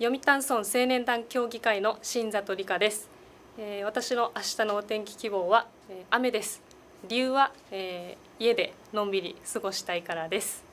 読谷村青年団協議会の新里理香です、えー、私の明日のお天気希望は、えー、雨です理由は、えー、家でのんびり過ごしたいからです